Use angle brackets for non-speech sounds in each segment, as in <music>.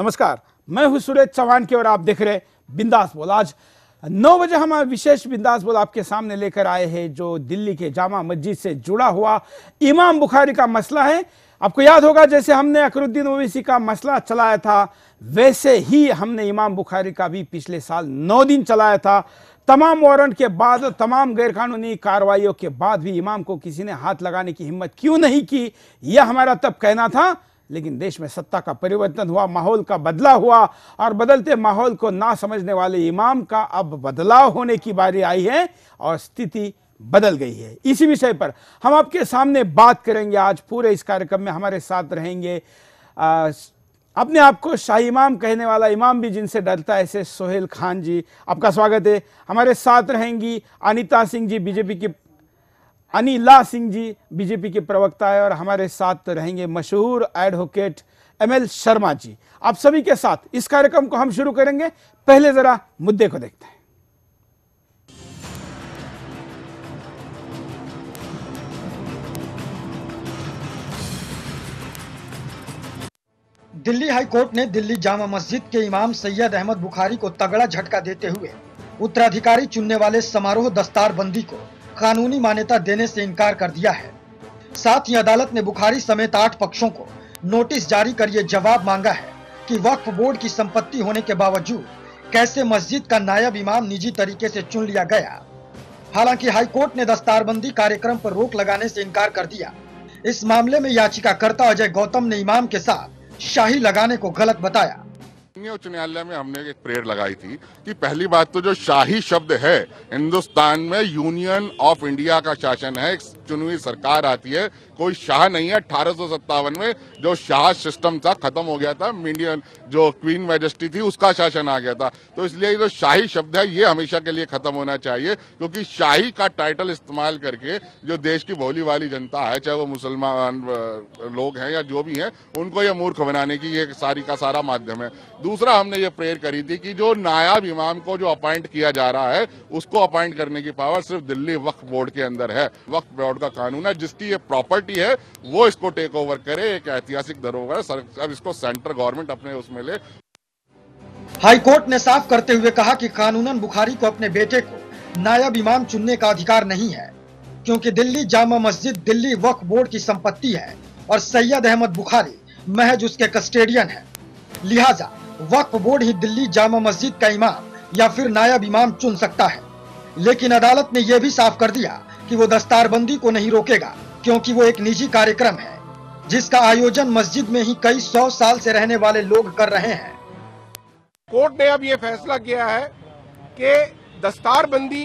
नमस्कार मैं हूं सुरेश चौहान की और आप देख रहे बिंदास बोल आज नौ बजे हम विशेष बिंदास बोल आपके सामने लेकर आए हैं जो दिल्ली के जामा मस्जिद से जुड़ा हुआ इमाम बुखारी का मसला है आपको याद होगा जैसे हमने अकरुद्दीन ओवैसी का मसला चलाया था वैसे ही हमने इमाम बुखारी का भी पिछले साल नौ दिन चलाया था तमाम वारंट के बाद तमाम गैरकानूनी कार्रवाइयों के बाद भी इमाम को किसी ने हाथ लगाने की हिम्मत क्यों नहीं की यह हमारा तब कहना था लेकिन देश में सत्ता का परिवर्तन हुआ माहौल का बदलाव हुआ और बदलते माहौल को ना समझने वाले इमाम का अब बदलाव होने की बारी आई है और स्थिति बदल गई है इसी विषय पर हम आपके सामने बात करेंगे आज पूरे इस कार्यक्रम में हमारे साथ रहेंगे आ, अपने आप को शाही इमाम कहने वाला इमाम भी जिनसे डरता है ऐसे सोहेल खान जी आपका स्वागत है हमारे साथ रहेंगी अनिता सिंह जी बीजेपी की अनिला सिंह जी बीजेपी के प्रवक्ता है और हमारे साथ रहेंगे मशहूर advocate M L Sharma ji आप सभी के साथ इस कार्यक्रम को हम शुरू करेंगे पहले जरा मुद्दे को देखते हैं दिल्ली हाई कोर्ट ने दिल्ली जामा मस्जिद के इमाम सैयद अहमद बुखारी को तगड़ा झटका देते हुए उत्तराधिकारी चुनने वाले समारोह दस्तारबंदी को कानूनी मान्यता देने से इनकार कर दिया है साथ ही अदालत ने बुखारी समेत आठ पक्षों को नोटिस जारी कर ये जवाब मांगा है कि वक्फ बोर्ड की संपत्ति होने के बावजूद कैसे मस्जिद का नायब इमाम निजी तरीके से चुन लिया गया हालांकि हाईकोर्ट ने दस्तारबंदी कार्यक्रम पर रोक लगाने से इनकार कर दिया इस मामले में याचिकाकर्ता अजय गौतम ने इमाम के साथ शाही लगाने को गलत बताया पत्नी उच्च न्यायालय में हमने एक प्रेयर लगाई थी कि पहली बात तो जो शाही शब्द है हिंदुस्तान में यूनियन ऑफ इंडिया का शासन है चुनवी सरकार आती है कोई शाह नहीं है अठारह में जो शाह सिस्टम था खत्म हो गया था मीडियन जो क्वीन मैजेस्टी थी उसका शासन आ गया था तो इसलिए जो शाही शब्द है ये हमेशा के लिए खत्म होना चाहिए क्योंकि शाही का टाइटल इस्तेमाल करके जो देश की भोली वाली जनता है चाहे वो मुसलमान लोग हैं या जो भी हैं उनको ये मूर्ख बनाने की ये सारी का सारा माध्यम है दूसरा हमने ये प्रेयर करी थी कि जो नायाब इमाम को जो अपॉइंट किया जा रहा है उसको अपॉइंट करने की पावर सिर्फ दिल्ली वक्फ बोर्ड के अंदर है वक्फ बोर्ड का कानून है जिसकी ये प्रॉपर्टी पार्टी है वो इसको टेक ओवर करे एक ऐतिहासिक धरोहर अब इसको सेंट्रल गवर्नमेंट अपने उसमें ले हाई कोर्ट ने साफ करते हुए कहा कि कानूनन बुखारी को अपने बेटे को नायब इमाम चुनने का अधिकार नहीं है क्योंकि दिल्ली जामा मस्जिद दिल्ली वक्फ बोर्ड की संपत्ति है और सैयद अहमद बुखारी महज उसके कस्टेडियन है लिहाजा वक्फ बोर्ड ही दिल्ली जामा मस्जिद का इमाम या फिर नायब इमाम चुन सकता है लेकिन अदालत ने यह भी साफ कर दिया कि वो दस्तारबंदी को नहीं रोकेगा क्योंकि वो एक निजी कार्यक्रम है जिसका आयोजन मस्जिद में ही कई सौ साल से रहने वाले लोग कर रहे हैं कोर्ट ने अब ये फैसला किया है कि दस्तार बंदी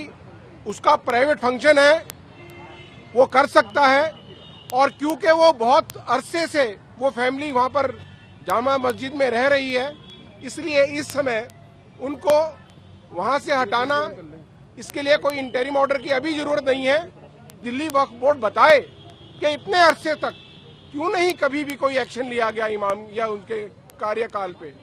उसका प्राइवेट फंक्शन है वो कर सकता है और क्योंकि वो बहुत अरसे से वो फैमिली वहाँ पर जामा मस्जिद में रह रही है इसलिए इस समय उनको वहाँ से हटाना इसके लिए कोई इंटरिम ऑर्डर की अभी ज़रूरत नहीं है दिल्ली वक्फ बोर्ड बताए कि इतने अरसे तक क्यों नहीं कभी भी कोई एक्शन लिया गया इमाम या उनके कार्यकाल पे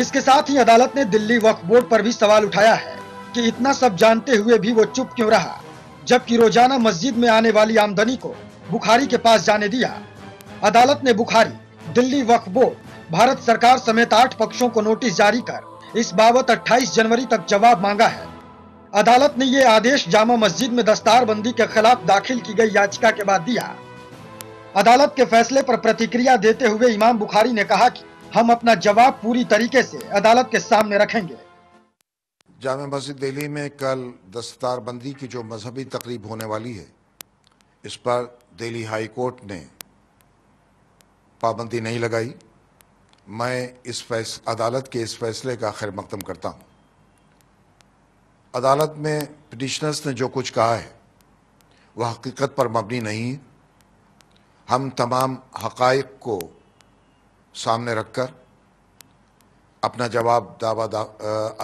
इसके साथ ही अदालत ने दिल्ली वक्फ बोर्ड पर भी सवाल उठाया है कि इतना सब जानते हुए भी वो चुप क्यों रहा जबकि रोजाना मस्जिद में आने वाली आमदनी को बुखारी के पास जाने दिया अदालत ने बुखारी दिल्ली वक्फ बोर्ड भारत सरकार समेत आठ पक्षों को नोटिस जारी कर इस बाबत 28 जनवरी तक जवाब मांगा है अदालत ने ये आदेश जामा मस्जिद में दस्तारबंदी के खिलाफ दाखिल की गई याचिका के बाद दिया अदालत के फैसले पर प्रतिक्रिया देते हुए इमाम बुखारी ने कहा कि हम अपना जवाब पूरी तरीके से अदालत के सामने रखेंगे जामा मस्जिद दिल्ली में कल दस्तारबंदी की जो मजहबी तकरीब होने वाली है इस पर दिल्ली हाई कोर्ट ने पाबंदी नहीं लगाई मैं इस फैस अदालत के इस फैसले का खैर मकदम करता हूँ अदालत में पिटिशनर्स ने जो कुछ कहा है वह हकीकत पर मबनी नहीं हम तमाम हकाइक को सामने रखकर अपना जवाब दावा दा,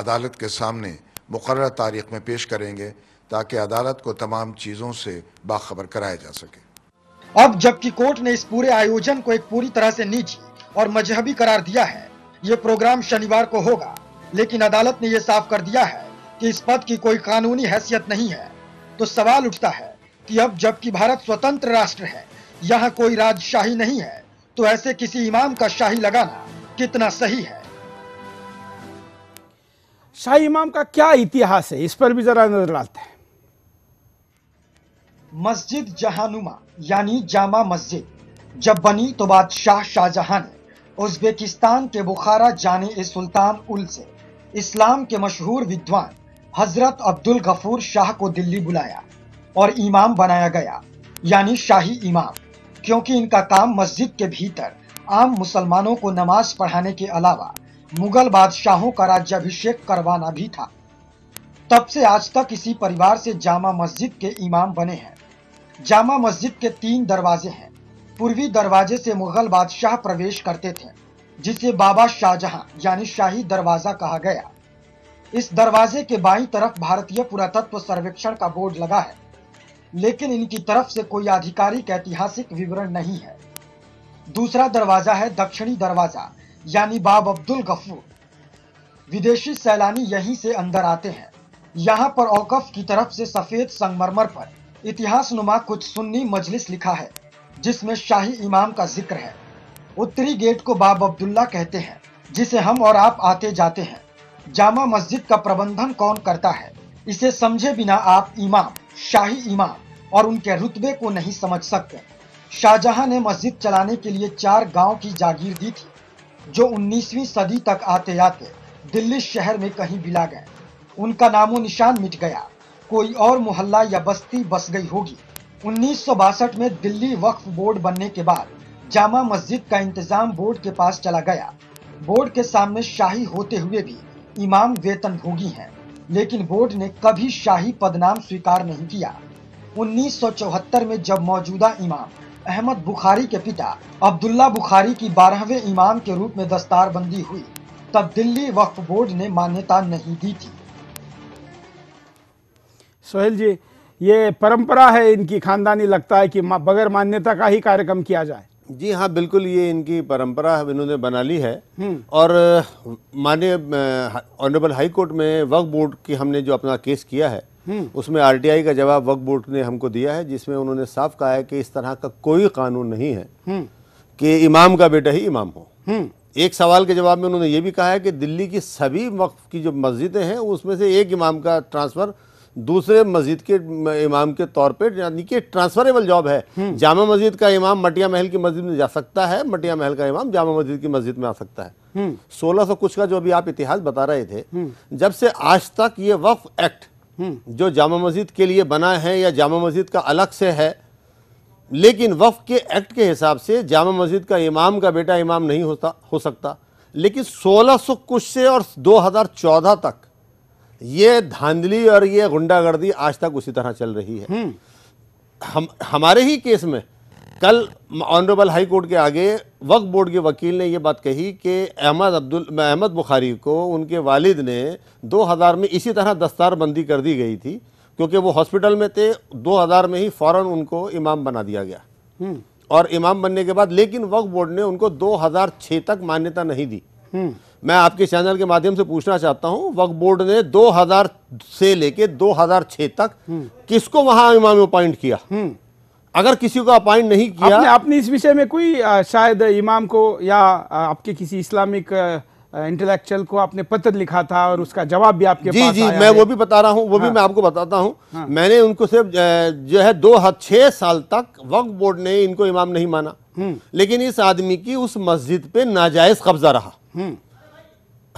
अदालत के सामने मुकर तारीख में पेश करेंगे ताकि अदालत को तमाम चीज़ों से बाखबर कराया जा सके अब जबकि कोर्ट ने इस पूरे आयोजन को एक पूरी तरह से निजी और मजहबी करार दिया है ये प्रोग्राम शनिवार को होगा लेकिन अदालत ने यह साफ कर दिया है कि इस पद की कोई कानूनी हैसियत नहीं है तो सवाल उठता है कि अब जबकि भारत स्वतंत्र राष्ट्र है यहाँ कोई राजशाही नहीं है तो ऐसे किसी इमाम का शाही लगाना कितना सही है शाही इमाम का क्या इतिहास है इस पर भी जरा नजर डालते हैं मस्जिद जहानुमा यानी जामा मस्जिद जब बनी तो बादशाह शाहजहां ने उज्बेकिस्तान के बुखारा जाने सुल्तान उल से इस्लाम के मशहूर विद्वान हजरत अब्दुल गफूर शाह को दिल्ली बुलाया और इमाम बनाया गया यानी शाही इमाम क्योंकि इनका काम मस्जिद के भीतर आम मुसलमानों को नमाज पढ़ाने के अलावा मुगल बादशाहों का राज्याभिषेक करवाना भी था तब से आज तक इसी परिवार से जामा मस्जिद के इमाम बने हैं जामा मस्जिद के तीन दरवाजे हैं पूर्वी दरवाजे से मुगल बादशाह प्रवेश करते थे जिसे बाबा शाहजहां यानी शाही दरवाजा कहा गया इस दरवाजे के बाई तरफ भारतीय पुरातत्व सर्वेक्षण का बोर्ड लगा है लेकिन इनकी तरफ से कोई आधिकारिक ऐतिहासिक विवरण नहीं है दूसरा दरवाजा है दक्षिणी दरवाजा यानी बाब अब्दुल गफूर विदेशी सैलानी यहीं से अंदर आते हैं यहाँ पर औकफ की तरफ से सफेद संगमरमर पर इतिहास नुमा कुछ सुन्नी मजलिस लिखा है जिसमें शाही इमाम का जिक्र है उत्तरी गेट को बाब अब्दुल्ला कहते हैं जिसे हम और आप आते जाते हैं जामा मस्जिद का प्रबंधन कौन करता है इसे समझे बिना आप इमाम शाही इमाम और उनके रुतबे को नहीं समझ सकते शाहजहां ने मस्जिद चलाने के लिए चार गांव की जागीर दी थी जो 19वीं सदी तक आते आते दिल्ली शहर में कहीं बिला गए उनका नामो निशान मिट गया कोई और मोहल्ला या बस्ती बस गई होगी उन्नीस में दिल्ली वक्फ बोर्ड बनने के बाद जामा मस्जिद का इंतजाम बोर्ड के पास चला गया बोर्ड के सामने शाही होते हुए भी इमाम वेतन भोगी हैं लेकिन बोर्ड ने कभी शाही पदनाम स्वीकार नहीं किया 1974 में जब मौजूदा इमाम अहमद बुखारी के पिता अब्दुल्ला बुखारी की बारहवें इमाम के रूप में दस्तारबंदी हुई तब दिल्ली वक्फ बोर्ड ने मान्यता नहीं दी थी सोहेल जी ये परंपरा है इनकी खानदानी लगता है कि बगैर मान्यता का ही कार्यक्रम किया जाए जी हाँ बिल्कुल ये इनकी परंपरा इन्होंने बना ली है हम्म। और मान्य ऑनरेबल हाई कोर्ट में वक्फ बोर्ड की हमने जो अपना केस किया है हम्म। उसमें आरटीआई का जवाब वक्फ बोर्ड ने हमको दिया है जिसमें उन्होंने साफ कहा है कि इस तरह का कोई कानून नहीं है हम्म। कि इमाम का बेटा ही इमाम हो एक सवाल के जवाब में उन्होंने ये भी कहा है कि दिल्ली की सभी वक्फ की जो मस्जिदें हैं उसमें से एक इमाम का ट्रांसफ़र दूसरे मस्जिद के इमाम के तौर पर यानी कि ट्रांसफरेबल जॉब है हम्म। जामा मस्जिद का इमाम मटिया महल की मस्जिद में जा सकता है मटिया महल का इमाम जामा मस्जिद की मस्जिद में आ सकता है हम्म। सोलह सौ कुछ का जो अभी आप इतिहास बता रहे थे हम्म। जब से आज तक ये वक्फ एक्ट जो जामा मस्जिद के लिए बना है या जामा मस्जिद का अलग से है लेकिन वफ के एक्ट के हिसाब से जामा मस्जिद का इमाम का बेटा इमाम नहीं होता हो सकता लेकिन सोलह सौ कुछ से और 2014 तक ये धांधली और ये गुंडागर्दी आज तक उसी तरह चल रही है हम्म। हम हमारे ही केस में कल ऑनरेबल हाई कोर्ट के आगे वक्फ बोर्ड के वकील ने यह बात कही कि अहमद अब्दुल अहमद बुखारी को उनके वालिद ने 2000 में इसी तरह दस्तार बंदी कर दी गई थी क्योंकि वो हॉस्पिटल में थे 2000 में ही फ़ौरन उनको इमाम बना दिया गया हम्म। और इमाम बनने के बाद लेकिन वक्फ बोर्ड ने उनको 2006 तक मान्यता नहीं दी हम्म। मैं आपके चैनल के माध्यम से पूछना चाहता हूँ वक्फ बोर्ड ने 2000 से लेके 2006 तक हम्म। किसको वहां इमाम अपॉइंट किया हम्म। अगर किसी को अपॉइंट नहीं किया आपने, आपने इस विषय में कोई शायद इमाम को या आपके किसी इस्लामिक इंटेलेक्चुअल को आपने पत्र लिखा था और उसका जवाब भी आपके जी पास जी आया मैं वो भी बता रहा हूँ वो हाँ, भी मैं आपको बताता हूँ हाँ, मैंने उनको सिर्फ जो है दो छह साल तक वक्फ बोर्ड ने इनको इमाम नहीं माना हम्म। लेकिन इस आदमी की उस मस्जिद पे नाजायज कब्जा रहा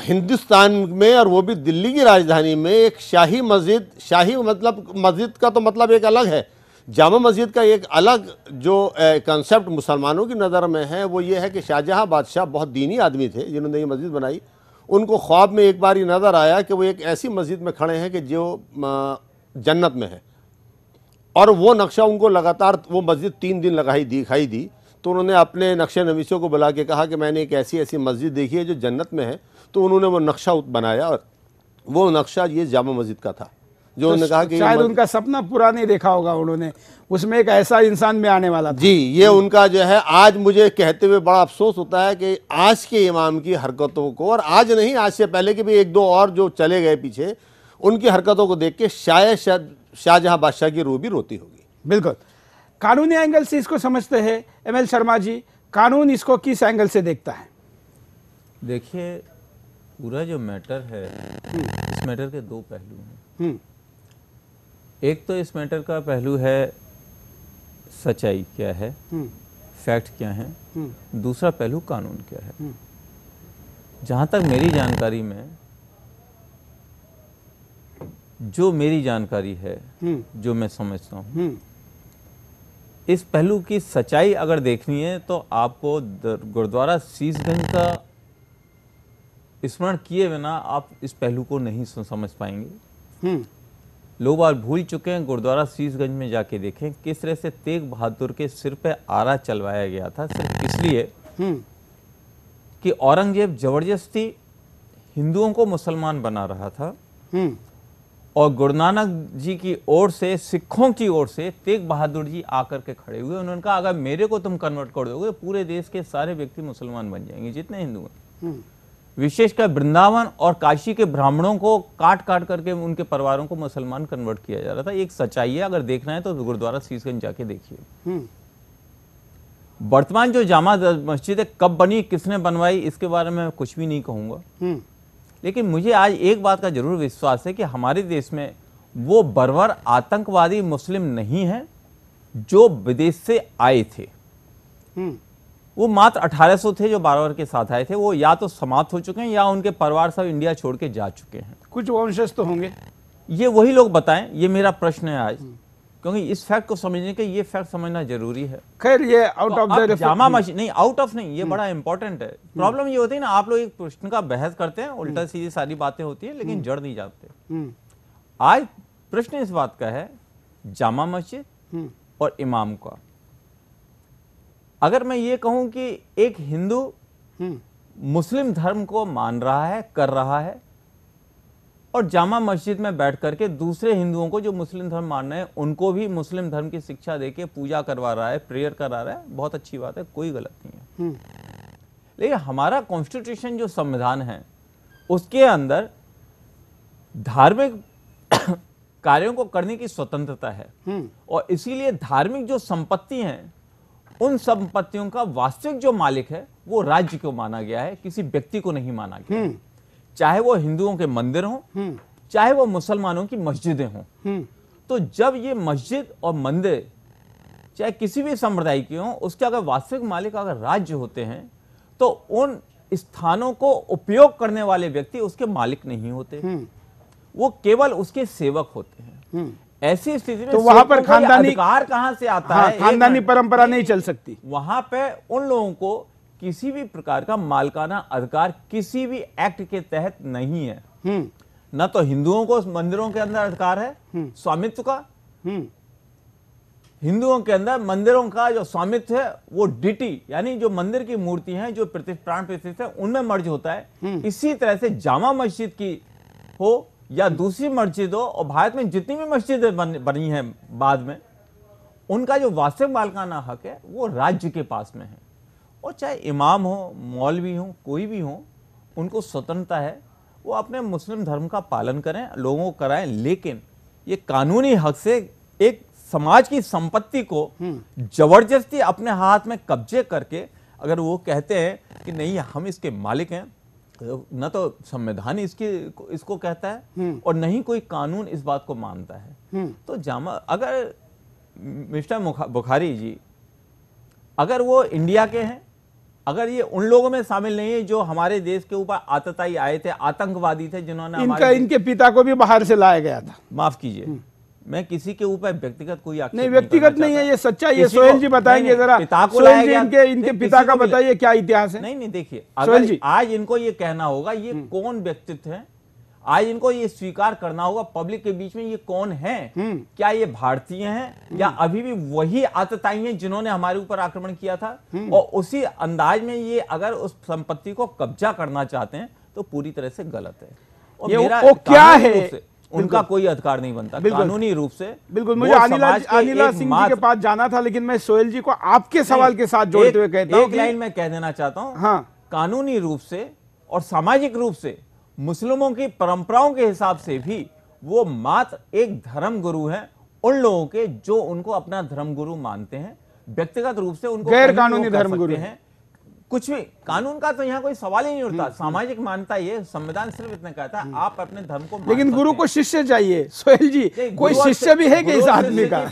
हिंदुस्तान में और वो भी दिल्ली की राजधानी में एक शाही मस्जिद शाही मतलब मस्जिद का तो मतलब एक अलग है जामा मस्जिद का एक अलग जो कंसेप्ट मुसलमानों की नज़र में है वो ये है कि शाहजहाँ बादशाह बहुत दीनी आदमी थे जिन्होंने ये मस्जिद बनाई उनको ख्वाब में एक बार ये नज़र आया कि वो एक ऐसी मस्जिद में खड़े हैं कि जो जन्नत में है और वो नक्शा उनको लगातार वो मस्जिद तीन दिन लगाई दिखाई दी तो उन्होंने अपने नक्शे नवीसों को बुला के कहा कि मैंने एक ऐसी ऐसी मस्जिद देखी है जो जन्नत में है तो उन्होंने वो नक्शा बनाया और वो नक्शा ये जामा मस्जिद का था जो तो उन्होंने तो कहा कि शायद उनका सपना पूरा नहीं देखा होगा उन्होंने उसमें एक ऐसा इंसान में आने वाला था। जी ये उनका जो है आज मुझे कहते हुए बड़ा अफसोस होता है कि आज के इमाम की हरकतों को और आज नहीं आज से पहले के भी एक दो और जो चले गए पीछे उनकी हरकतों को देख के शायद शाहजहाँ बादशाह की रूह भी रोती होगी बिल्कुल कानूनी एंगल से इसको समझते हैं एम शर्मा जी कानून इसको किस एंगल से देखता है देखिए पूरा जो मैटर है हम्म। इस मैटर के दो पहलू हैं हम्म। एक तो इस मैटर का पहलू है सच्चाई क्या है हम्म। फैक्ट क्या है दूसरा पहलू कानून क्या है जहाँ तक मेरी जानकारी में जो मेरी जानकारी है जो मैं समझता हूँ इस पहलू की सच्चाई अगर देखनी है तो आपको गुरुद्वारा शीशगंज का स्मरण किए बिना आप इस पहलू को नहीं समझ पाएंगे हम्म। लोग बार भूल चुके हैं गुरुद्वारा शीशगंज में जाके देखें किस तरह से तेग बहादुर के सिर पे आरा चलवाया गया था सिर्फ इसलिए हम्म। कि औरंगजेब जबरदस्ती हिंदुओं को मुसलमान बना रहा था हम्म। और गुरु नानक जी की ओर से सिखों की ओर से तेग बहादुर जी आकर के खड़े हुए उन्होंने कहा अगर मेरे को तुम कन्वर्ट कर दोगे पूरे देश के सारे व्यक्ति मुसलमान बन जाएंगे जितने हिंदू हैं विशेषकर वृंदावन और काशी के ब्राह्मणों को काट काट करके उनके परिवारों को मुसलमान कन्वर्ट किया जा रहा था एक सच्चाई है अगर देखना है तो गुरुद्वारा शीशगंज जाके देखिए हम्म। वर्तमान जो जामा मस्जिद है कब बनी किसने बनवाई इसके बारे में कुछ भी नहीं कहूँगा हम्म। लेकिन मुझे आज एक बात का जरूर विश्वास है कि हमारे देश में वो बरवर आतंकवादी मुस्लिम नहीं है जो विदेश से आए थे हम्म। वो मात्र 1800 थे जो बारावर के साथ आए थे वो या तो समाप्त हो चुके हैं या उनके परिवार सब इंडिया छोड़ के जा चुके हैं कुछ वंशज तो होंगे ये वही लोग बताएं ये मेरा प्रश्न है आज क्योंकि इस फैक्ट को समझने के ये फैक्ट समझना जरूरी है खैर ये तो आउट ऑफ जामा मस्जिद नहीं आउट ऑफ नहीं ये हम्म। बड़ा इंपॉर्टेंट है प्रॉब्लम हम्म। ये होती है ना आप लोग एक प्रश्न का बहस करते हैं उल्टा हम्म। सीधी सारी बातें होती है लेकिन जड़ नहीं जाते आज प्रश्न इस बात का है जामा मस्जिद और इमाम का अगर मैं ये कहूं कि एक हिंदू हम्म। मुस्लिम धर्म को मान रहा है कर रहा है और जामा मस्जिद में बैठ करके दूसरे हिंदुओं को जो मुस्लिम धर्म मान रहे हैं उनको भी मुस्लिम धर्म की शिक्षा दे के पूजा करवा रहा है प्रेयर करा रहा है बहुत अच्छी बात है कोई गलत नहीं है हम्म। लेकिन हमारा कॉन्स्टिट्यूशन जो संविधान है उसके अंदर धार्मिक <coughs> कार्यों को करने की स्वतंत्रता है हम्म। और इसीलिए धार्मिक जो संपत्ति है उन संपत्तियों का वास्तविक जो मालिक है वो राज्य को माना गया है किसी व्यक्ति को नहीं माना गया हम्म। चाहे वो हिंदुओं के मंदिर हों हम्म। चाहे वो मुसलमानों की मस्जिदें हों हम्म। तो जब ये मस्जिद और मंदिर चाहे किसी भी संप्रदाय के हों उसके अगर वास्तविक मालिक अगर राज्य होते हैं तो उन स्थानों को उपयोग करने वाले व्यक्ति उसके मालिक नहीं होते वो केवल उसके सेवक होते हैं ऐसी स्थिति में तो वहां पर खानदानी अधिकार कहां से आता हाँ, है खानदानी परंपरा नहीं चल सकती वहां पे उन लोगों को किसी भी प्रकार का मालकाना अधिकार किसी भी एक्ट के तहत नहीं है हम्म। ना तो हिंदुओं को मंदिरों के अंदर अधिकार है हम्म। स्वामित्व का हम्म। हिंदुओं के अंदर मंदिरों का जो स्वामित्व है वो डिटी यानी जो मंदिर की मूर्ति है जो प्राण प्रतिष्ठित है उनमें मर्ज होता है इसी तरह से जामा मस्जिद की हो या दूसरी मस्जिदों और भारत में जितनी भी मस्जिदें बन, बनी हैं बाद में उनका जो वास्तविक मालकाना हक है वो राज्य के पास में है और चाहे इमाम हो मौलवी हो कोई भी हो उनको स्वतंत्रता है वो अपने मुस्लिम धर्म का पालन करें लोगों को कराएं लेकिन ये कानूनी हक से एक समाज की संपत्ति को हम्म। जबरदस्ती अपने हाथ में कब्जे करके अगर वो कहते हैं कि नहीं हम इसके मालिक हैं न तो संविधान इसके इसको कहता है हम्म। और नहीं कोई कानून इस बात को मानता है हम्म। तो जामा अगर मिस्टर बुखारी जी अगर वो इंडिया के हैं अगर ये उन लोगों में शामिल नहीं है जो हमारे देश के ऊपर आतताई आए थे आतंकवादी थे जिन्होंने इनका इनके पिता को भी बाहर से लाया गया था माफ कीजिए हम्म। मैं किसी के ऊपर व्यक्तिगत कोई नहीं व्यक्तिगत नहीं है ये सच्चा ये सोहेल जी बताएंगे जरा पिता को सोहेल जी इनके इनके पिता का बताइए क्या इतिहास है नहीं नहीं देखिए आज इनको ये कहना होगा ये हम्म। कौन व्यक्तित्व है आज इनको ये स्वीकार करना होगा पब्लिक के बीच में ये कौन है हम्म। क्या ये भारतीय हैं हम्म। या अभी भी वही आतताई हैं जिन्होंने हमारे ऊपर आक्रमण किया था और उसी अंदाज में ये अगर उस संपत्ति को कब्जा करना चाहते हैं तो पूरी तरह से गलत है और ये मेरा वो क्या है उनका कोई अधिकार नहीं बनता कानूनी रूप से बिल्कुल मुझे अनिला सिंह जी के पास जाना था लेकिन मैं सोहेल जी को आपके सवाल के साथ जोड़ते हुए कहता हूँ लाइन में कह देना चाहता हूँ हाँ कानूनी रूप से और सामाजिक रूप से मुस्लिमों की परंपराओं के हिसाब से भी वो मात्र एक धर्म गुरु है उन लोगों के जो उनको अपना धर्म गुरु मानते हैं व्यक्तिगत रूप से उनको गैर कानूनी धर्म गुरु हैं कुछ भी कानून का तो यहाँ कोई सवाल ही नहीं उठता हम्म, हम्म। सामाजिक मान्यता ये संविधान सिर्फ इतना कहता है हम्म। आप अपने धर्म को लेकिन गुरु को शिष्य चाहिए सोहेल जी कोई शिष्य भी है कि इस आदमी का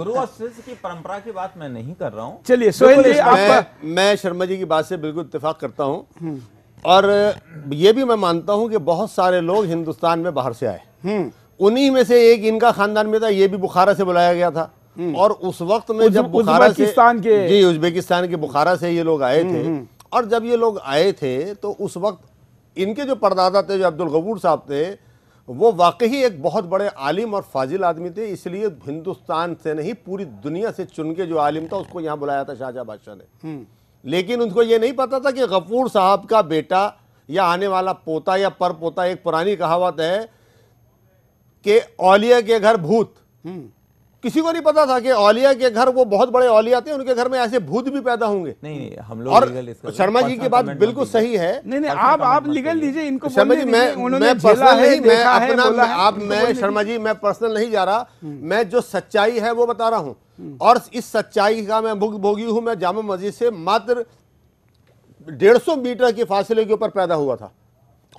गुरु और शिष्य की परंपरा की बात मैं नहीं कर रहा हूँ चलिए सोहेल जी आप मैं शर्मा जी की बात से बिल्कुल इतफाक करता हूँ और ये भी मैं मानता हूँ कि बहुत सारे लोग हिंदुस्तान में बाहर से आए उन्हीं में से एक इनका खानदान में था ये भी बुखारा से बुलाया गया था हम्म। और उस वक्त में जब बुखारा के जी उज्बेकिस्तान के बुखारा से ये लोग आए हम्म, थे हम्म। और जब ये लोग आए थे तो उस वक्त इनके जो परदादा थे जो अब्दुल गबूर साहब थे वो वाकई एक बहुत बड़े आलिम और फाजिल आदमी थे इसलिए हिंदुस्तान से नहीं पूरी दुनिया से चुन के जो आलिम था उसको यहाँ बुलाया था शाहजहा बादशाह ने लेकिन उनको ये नहीं पता था कि गफूर साहब का बेटा या आने वाला पोता या पर पोता एक पुरानी कहावत है कि औलिया के घर भूत किसी को नहीं पता था कि औलिया के घर वो बहुत बड़े औलिया थे उनके घर में ऐसे भूत भी पैदा होंगे नहीं नहीं हम लोग और शर्मा जी की बात बिल्कुल सही है नहीं नहीं आप आप लीगल दीजिए इनको शर्मा जी मैं मैं पर्सनल नहीं मैं अपना आप मैं शर्मा जी मैं पर्सनल नहीं जा रहा मैं जो सच्चाई है वो बता रहा हूँ और इस सच्चाई का मैं भुग भोगी हूँ मैं जामा मस्जिद से मात्र डेढ़ सौ मीटर के फासिले के ऊपर पैदा हुआ था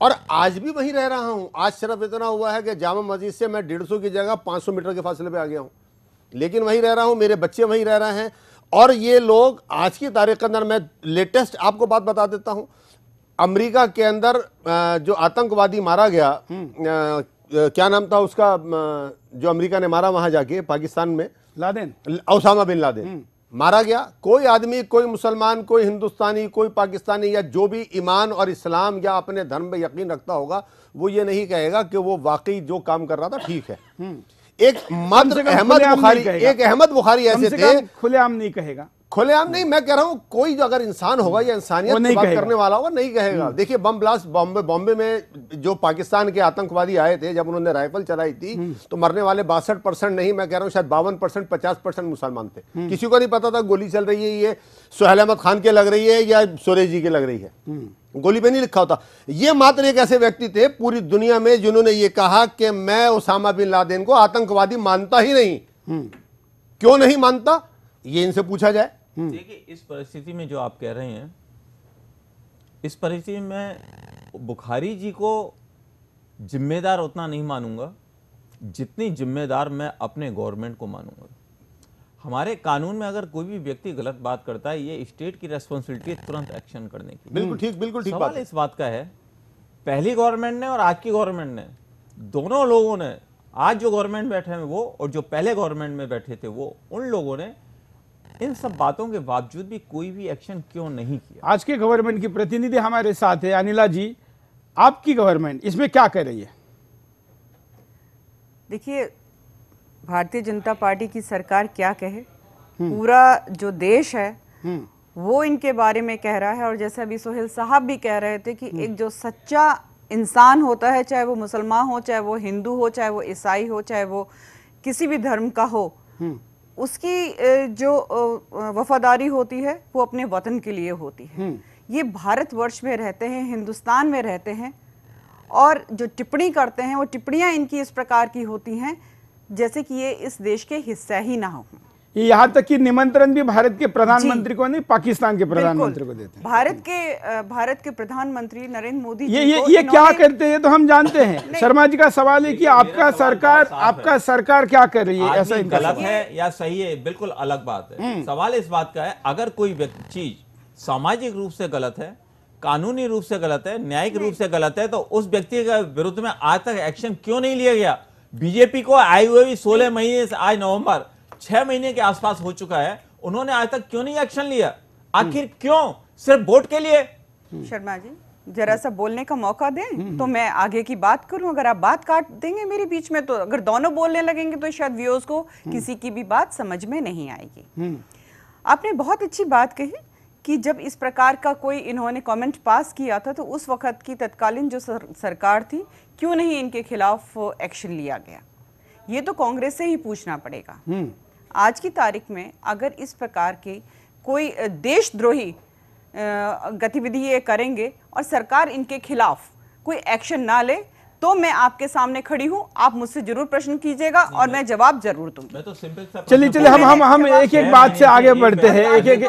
और आज भी वही रह रहा हूँ आज सिर्फ इतना हुआ है कि जामा मस्जिद से मैं डेढ़ सौ की जगह पांच सौ मीटर के फासिले पे आ गया हूँ लेकिन वहीं रह रहा हूँ मेरे बच्चे वहीं रह रहे हैं और ये लोग आज की तारीख के अंदर मैं लेटेस्ट आपको बात बता देता हूँ अमरीका के अंदर जो आतंकवादी मारा गया हम्म। क्या नाम था उसका जो अमेरिका ने मारा वहां जाके पाकिस्तान में लादेन ओसामा बिन लादेन हम्म। मारा गया कोई आदमी कोई मुसलमान कोई हिंदुस्तानी कोई पाकिस्तानी या जो भी ईमान और इस्लाम या अपने धर्म में यकीन रखता होगा वो ये नहीं कहेगा कि वो वाकई जो काम कर रहा था ठीक है हम्म। एक मात्र अहमद बुखारी एक अहमद बुखारी ऐसे थे खुलेआम नहीं कहेगा खुलेआम नहीं मैं कह रहा हूँ कोई अगर इंसान होगा या इंसानियत की बात करने वाला होगा नहीं कहेगा हम्म। देखिए बम ब्लास्ट बॉम्बे बॉम्बे में जो पाकिस्तान के आतंकवादी आए थे जब उन्होंने राइफल चलाई थी हम्म। तो मरने वाले बासठ परसेंट नहीं मैं कह रहा हूँ शायद बावन परसेंट पचास परसेंट मुसलमान थे हम्म। किसी को नहीं पता था गोली चल रही है ये सुहेल अहमद खान के लग रही है या सुरेश जी के लग रही है गोली पे नहीं लिखा होता ये मात्र एक ऐसे व्यक्ति थे पूरी दुनिया में जिन्होंने ये कहा कि मैं ओसामा बिन लादेन को आतंकवादी मानता ही नहीं हम्म। क्यों नहीं मानता ये इनसे पूछा जाए हम्म। देखिए इस परिस्थिति में जो आप कह रहे हैं इस परिस्थिति में बुखारी जी को जिम्मेदार उतना नहीं मानूंगा जितनी जिम्मेदार मैं अपने गवर्नमेंट को मानूंगा हमारे कानून में अगर कोई भी व्यक्ति गलत बात करता है ये स्टेट की रेस्पॉन्सिबिलिटी है तुरंत एक्शन करने की बिल्कुल ठीक बिल्कुल ठीक सवाल इस बात का है पहली गवर्नमेंट ने और आज की गवर्नमेंट ने दोनों लोगों ने आज जो गवर्नमेंट बैठे हैं वो और जो पहले गवर्नमेंट में बैठे थे वो उन लोगों ने इन सब बातों के बावजूद भी कोई भी एक्शन क्यों नहीं किया आज के गवर्नमेंट की प्रतिनिधि हमारे साथ है अनिला जी आपकी गवर्नमेंट इसमें क्या कह रही है देखिए भारतीय जनता पार्टी की सरकार क्या कहे हम्म। पूरा जो देश है हम्म। वो इनके बारे में कह रहा है और जैसे अभी सोहेल साहब भी कह रहे थे कि हम्म। एक जो सच्चा इंसान होता है चाहे वो मुसलमान हो चाहे वो हिंदू हो चाहे वो ईसाई हो चाहे वो किसी भी धर्म का हो उसकी जो वफादारी होती है वो अपने वतन के लिए होती है ये भारतवर्ष में रहते हैं हिंदुस्तान में रहते हैं और जो टिप्पणी करते हैं वो टिप्पणियाँ इनकी इस प्रकार की होती हैं जैसे कि ये इस देश के हिस्सा ही ना हो यहाँ तक कि निमंत्रण भी भारत के प्रधानमंत्री को नहीं पाकिस्तान के प्रधानमंत्री को देते हैं भारत के भारत के प्रधानमंत्री नरेंद्र मोदी ये ये ये क्या करते हैं तो हम जानते हैं शर्मा जी का सवाल है कि आपका सरकार आपका सरकार क्या कर रही है ऐसा गलत है या सही है बिल्कुल अलग बात है हम्म। सवाल इस बात का है अगर कोई चीज सामाजिक रूप से गलत है कानूनी रूप से गलत है न्यायिक रूप से गलत है तो उस व्यक्ति के विरुद्ध में आज तक एक्शन क्यों नहीं लिया गया बीजेपी को आई हुए भी सोलह महीने से आज नवंबर छह महीने के आसपास हो चुका है उन्होंने आज तक क्यों नहीं एक्शन लिया आखिर हम्म। क्यों सिर्फ वोट के लिए हम्म। शर्मा जी जरा सा बोलने का मौका दें हम्म, तो मैं आगे की बात करूं अगर आप बात काट देंगे मेरे बीच में तो अगर दोनों बोलने लगेंगे तो शायद व्यूअर्स को किसी की भी बात समझ में नहीं आएगी आपने बहुत अच्छी बात कही कि जब इस प्रकार का कोई इन्होंने कमेंट पास किया था तो उस वक्त की तत्कालीन जो सर, सरकार थी क्यों नहीं इनके खिलाफ एक्शन लिया गया ये तो कांग्रेस से ही पूछना पड़ेगा हम्म। आज की तारीख में अगर इस प्रकार के कोई देशद्रोही गतिविधि ये करेंगे और सरकार इनके खिलाफ कोई एक्शन ना ले तो मैं आपके सामने खड़ी हूँ आप मुझसे जरूर प्रश्न कीजिएगा और मैं जवाब जरूर दूंगी तो चलिए चलिए हम हम हम एक एक बात से आगे बढ़ते हैं एक एक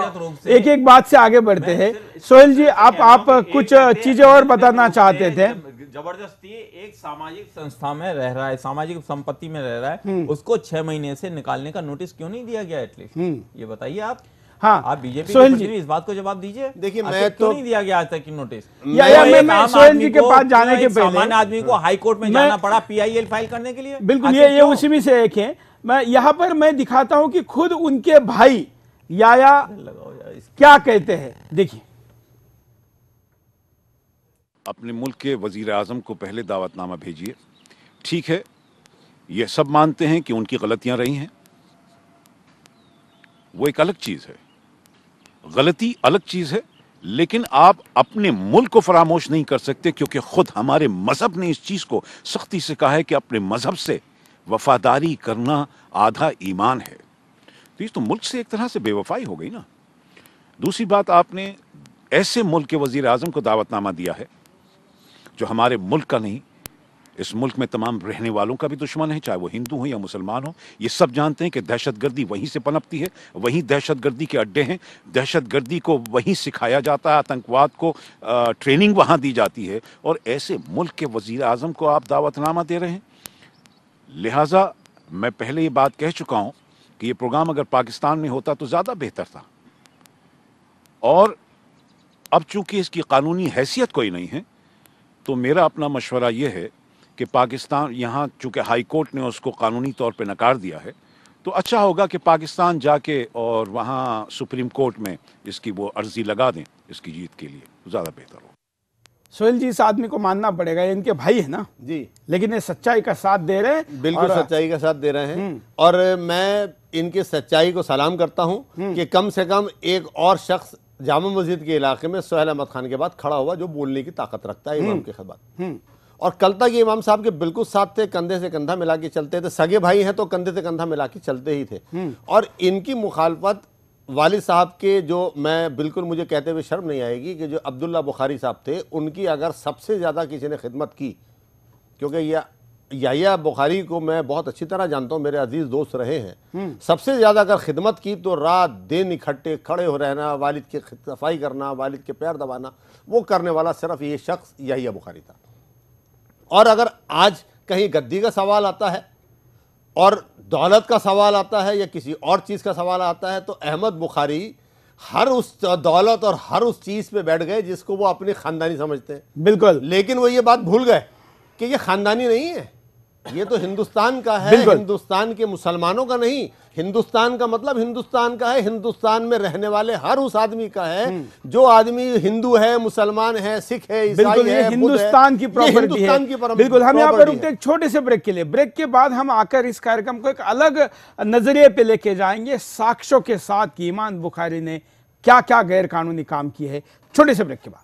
एक एक बात से आगे बढ़ते हैं सोहेल जी आप आप कुछ चीजें और बताना चाहते थे जबरदस्ती एक सामाजिक संस्था में रह रहा है सामाजिक संपत्ति में रह रहा है हम्म। उसको छह महीने से निकालने का नोटिस क्यों नहीं दिया गया एटलीस्ट हम्म। ये बताइए आप हाँ आप बीजेपी इस बात को जवाब दीजिए देखिए अच्छा, मैं तो नहीं दिया गया आज तक की नोटिस या, या, तो मैं, मैं सोहेल जी के पास जाने तो के पहले सामान्य आदमी को हाई हम्म। कोर्ट में जाना पड़ा पीआईएल फाइल करने के लिए बिल्कुल ये ये उसी में से एक है मैं यहाँ पर मैं दिखाता हूँ कि खुद उनके भाई या क्या कहते हैं देखिए अपने मुल्क के वज़ी अजम को पहले दावतनामा भेजिए ठीक है यह सब मानते हैं कि उनकी गलतियाँ रही हैं वो एक अलग चीज़ है गलती अलग चीज़ है लेकिन आप अपने मुल्क को फरामोश नहीं कर सकते क्योंकि खुद हमारे मज़हब ने इस चीज़ को सख्ती से कहा है कि अपने मज़हब से वफादारी करना आधा ईमान है तो ये तो मुल्क से एक तरह से बेवफाई हो गई ना दूसरी बात आपने ऐसे मुल्क के वजीर अजम को दावतनामा दिया है जो हमारे मुल्क का नहीं इस मुल्क में तमाम रहने वालों का भी दुश्मन है चाहे वो हिंदू हो या मुसलमान हो ये सब जानते हैं कि दहशतगर्दी वहीं से पनपती है वहीं दहशतगर्दी के अड्डे हैं दहशतगर्दी को वहीं सिखाया जाता है आतंकवाद को आ, ट्रेनिंग वहाँ दी जाती है और ऐसे मुल्क के वज़ी अजम को आप दावतनामा दे रहे हैं लिहाजा मैं पहले ये बात कह चुका हूँ कि ये प्रोग्राम अगर पाकिस्तान में होता तो ज़्यादा बेहतर था और अब चूँकि इसकी कानूनी हैसियत कोई नहीं है तो मेरा अपना मशवरा ये है कि पाकिस्तान यहाँ चूँकि हाई कोर्ट ने उसको कानूनी तौर पे नकार दिया है तो अच्छा होगा कि पाकिस्तान जाके और वहाँ सुप्रीम कोर्ट में इसकी वो अर्जी लगा दें इसकी जीत के लिए ज़्यादा बेहतर हो सोहेल जी इस आदमी को मानना पड़ेगा इनके भाई है ना जी लेकिन ये सच्चाई का साथ दे रहे हैं बिल्कुल सच्चाई का साथ दे रहे हैं हम्म। और मैं इनके सच्चाई को सलाम करता हूं हम्म। कि कम से कम एक और शख्स जामा मस्जिद के इलाके में सोहेल अहमद खान के बाद खड़ा हुआ जो बोलने की ताकत रखता है इमाम हम्म, के खिलाफ हम्म। और कल तक ये इमाम साहब के बिल्कुल साथ थे कंधे से कंधा मिला के चलते थे सगे भाई हैं तो कंधे से कंधा मिला के चलते ही थे हम्म। और इनकी मुखालफत वालिद साहब के जो मैं बिल्कुल मुझे कहते हुए शर्म नहीं आएगी कि जो अब्दुल्ला बुखारी साहब थे उनकी अगर सबसे ज़्यादा किसी ने खिदमत की क्योंकि यह याया बुखारी को मैं बहुत अच्छी तरह जानता हूँ मेरे अजीज दोस्त रहे हैं हम्म। सबसे ज़्यादा अगर खिदमत की तो रात दिन इकट्ठे खड़े हो रहना वालिद की सफाई करना वालिद के पैर दबाना वो करने वाला सिर्फ ये शख्स याया बुखारी था और अगर आज कहीं गद्दी का सवाल आता है और दौलत का सवाल आता है या किसी और चीज़ का सवाल आता है तो अहमद बुखारी हर उस दौलत और हर उस चीज़ पे बैठ गए जिसको वो अपनी ख़ानदानी समझते हैं बिल्कुल लेकिन वो ये बात भूल गए कि ये ख़ानदानी नहीं है ये तो हिंदुस्तान का है हिंदुस्तान के मुसलमानों का नहीं हिंदुस्तान का मतलब हिंदुस्तान का है हिंदुस्तान में रहने वाले हर उस आदमी का है हम्म। जो आदमी हिंदू है मुसलमान है सिख है ईसाई है हिंदुस्तान की प्रॉपर्टी है बिल्कुल हम यहाँ पर रुकते हैं छोटे से ब्रेक के लिए ब्रेक के बाद हम आकर इस कार्यक्रम को एक अलग नजरिए पे लेके जाएंगे साक्ष्यों के साथ ईमान बुखारी ने क्या क्या गैर कानूनी काम किए है छोटे से ब्रेक के बाद